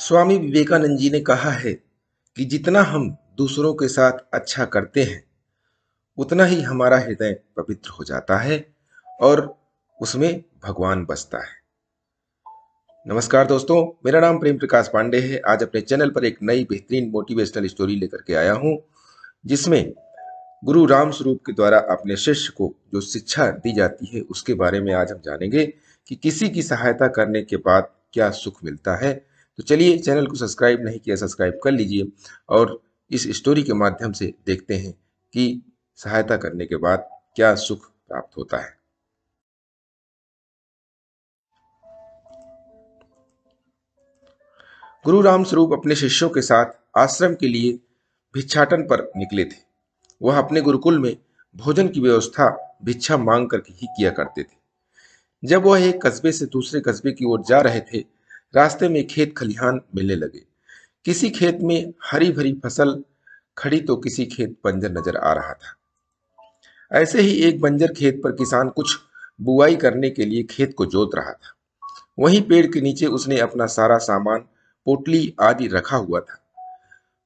स्वामी विवेकानंद जी ने कहा है कि जितना हम दूसरों के साथ अच्छा करते हैं उतना ही हमारा हृदय पवित्र हो जाता है और उसमें भगवान बसता है नमस्कार दोस्तों मेरा नाम प्रेम प्रकाश पांडे है आज अपने चैनल पर एक नई बेहतरीन मोटिवेशनल स्टोरी लेकर के आया हूं जिसमें गुरु राम स्वरूप के द्वारा अपने शिष्य को जो शिक्षा दी जाती है उसके बारे में आज हम जानेंगे कि किसी की सहायता करने के बाद क्या सुख मिलता है तो चलिए चैनल को सब्सक्राइब नहीं किया सब्सक्राइब कर लीजिए और इस स्टोरी के माध्यम से देखते हैं कि सहायता करने के बाद क्या सुख प्राप्त होता है गुरु राम स्वरूप अपने शिष्यों के साथ आश्रम के लिए भिक्षाटन पर निकले थे वह अपने गुरुकुल में भोजन की व्यवस्था भिक्षा मांग करके ही किया करते थे जब वह एक कस्बे से दूसरे कस्बे की ओर जा रहे थे रास्ते में खेत खलिहान मिलने लगे किसी खेत में हरी भरी फसल खड़ी तो किसी खेत बंजर नजर आ रहा था ऐसे ही एक बंजर खेत पर किसान कुछ बुआई करने के लिए खेत को जोत रहा था वहीं पेड़ के नीचे उसने अपना सारा सामान पोटली आदि रखा हुआ था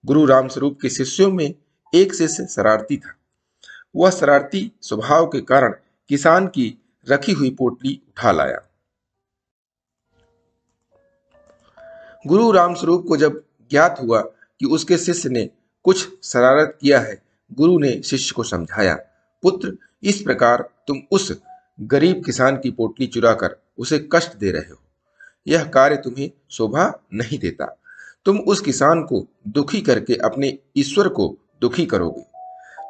गुरु रामस्वरूप के शिष्यों में एक शिष्य शरारती था वह शरारती स्वभाव के कारण किसान की रखी हुई पोटली उठा लाया गुरु रामस्वरूप को जब ज्ञात हुआ कि उसके शिष्य ने कुछ शरारत किया है गुरु ने शिष्य को समझाया पुत्र इस प्रकार तुम उस गरीब किसान की पोटली चुराकर उसे कष्ट दे रहे हो यह कार्य तुम्हें शोभा नहीं देता तुम उस किसान को दुखी करके अपने ईश्वर को दुखी करोगे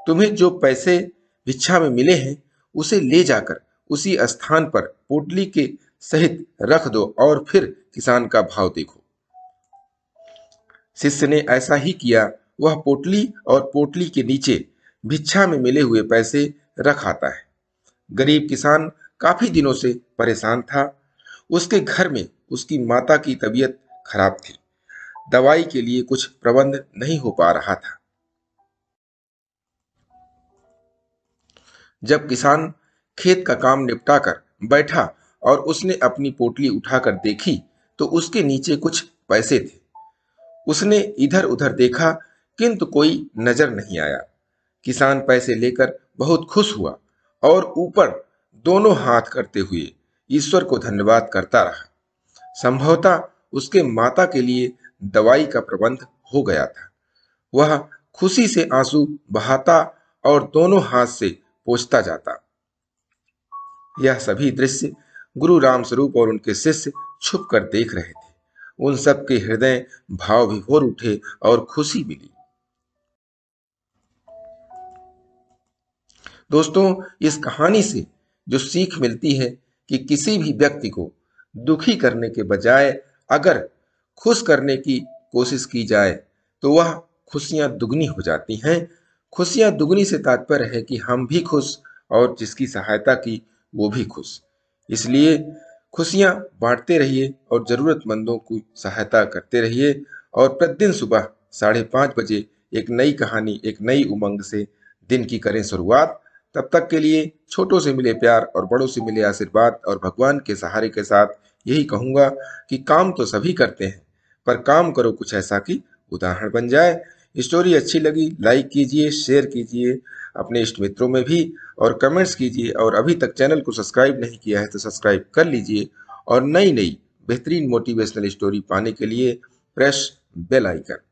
तुम्हें जो पैसे भिक्षा में मिले हैं उसे ले जाकर उसी स्थान पर पोटली के सहित रख दो और फिर किसान का भाव देखो शिष्य ने ऐसा ही किया वह पोटली और पोटली के नीचे भिक्षा में मिले हुए पैसे रख आता है गरीब किसान काफी दिनों से परेशान था उसके घर में उसकी माता की तबीयत खराब थी दवाई के लिए कुछ प्रबंध नहीं हो पा रहा था जब किसान खेत का काम निपटाकर बैठा और उसने अपनी पोटली उठाकर देखी तो उसके नीचे कुछ पैसे थे उसने इधर उधर देखा किंतु कोई नजर नहीं आया किसान पैसे लेकर बहुत खुश हुआ और ऊपर दोनों हाथ करते हुए ईश्वर को धन्यवाद करता रहा संभवतः उसके माता के लिए दवाई का प्रबंध हो गया था वह खुशी से आंसू बहाता और दोनों हाथ से पोछता जाता यह सभी दृश्य गुरु रामस्वरूप और उनके शिष्य छुप कर देख रहे थे उन सबके हृदय भाव विभोर उठे और खुशी मिली दोस्तों इस कहानी से जो सीख मिलती है कि किसी भी व्यक्ति को दुखी करने के बजाय अगर खुश करने की कोशिश की जाए तो वह खुशियां दुगनी हो जाती हैं खुशियां दुगनी से तात्पर्य है कि हम भी खुश और जिसकी सहायता की वो भी खुश इसलिए खुशियां बांटते रहिए और ज़रूरतमंदों की सहायता करते रहिए और प्रतिदिन सुबह साढ़े पाँच बजे एक नई कहानी एक नई उमंग से दिन की करें शुरुआत तब तक के लिए छोटों से मिले प्यार और बड़ों से मिले आशीर्वाद और भगवान के सहारे के साथ यही कहूँगा कि काम तो सभी करते हैं पर काम करो कुछ ऐसा कि उदाहरण बन जाए स्टोरी अच्छी लगी लाइक कीजिए शेयर कीजिए अपने इष्ट मित्रों में भी और कमेंट्स कीजिए और अभी तक चैनल को सब्सक्राइब नहीं किया है तो सब्सक्राइब कर लीजिए और नई नई बेहतरीन मोटिवेशनल स्टोरी पाने के लिए प्रेस बेल आइकन